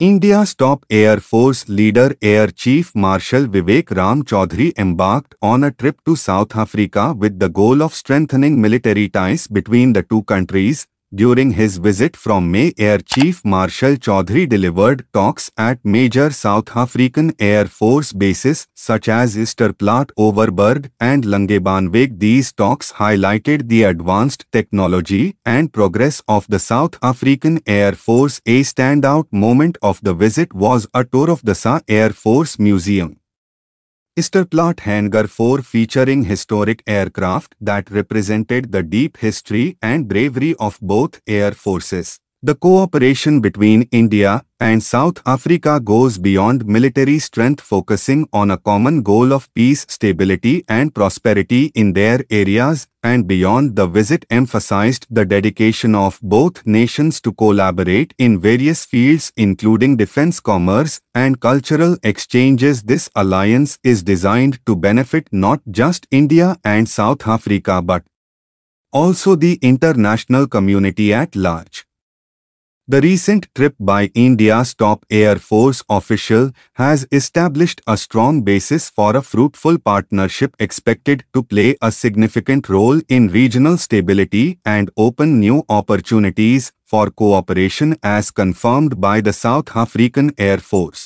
India's top Air Force leader Air Chief Marshal Vivek Ram Chaudhary embarked on a trip to South Africa with the goal of strengthening military ties between the two countries during his visit from May Air Chief Marshal Chaudhry delivered talks at major South African Air Force bases such as Esterplaat Overberg and Langebaanweg. These talks highlighted the advanced technology and progress of the South African Air Force. A standout moment of the visit was a tour of the SA Air Force Museum. Plot Hangar 4 featuring historic aircraft that represented the deep history and bravery of both air forces. The cooperation between India and South Africa goes beyond military strength focusing on a common goal of peace, stability and prosperity in their areas and beyond the visit emphasized the dedication of both nations to collaborate in various fields including defense commerce and cultural exchanges. This alliance is designed to benefit not just India and South Africa but also the international community at large. The recent trip by India's top Air Force official has established a strong basis for a fruitful partnership expected to play a significant role in regional stability and open new opportunities for cooperation as confirmed by the South African Air Force.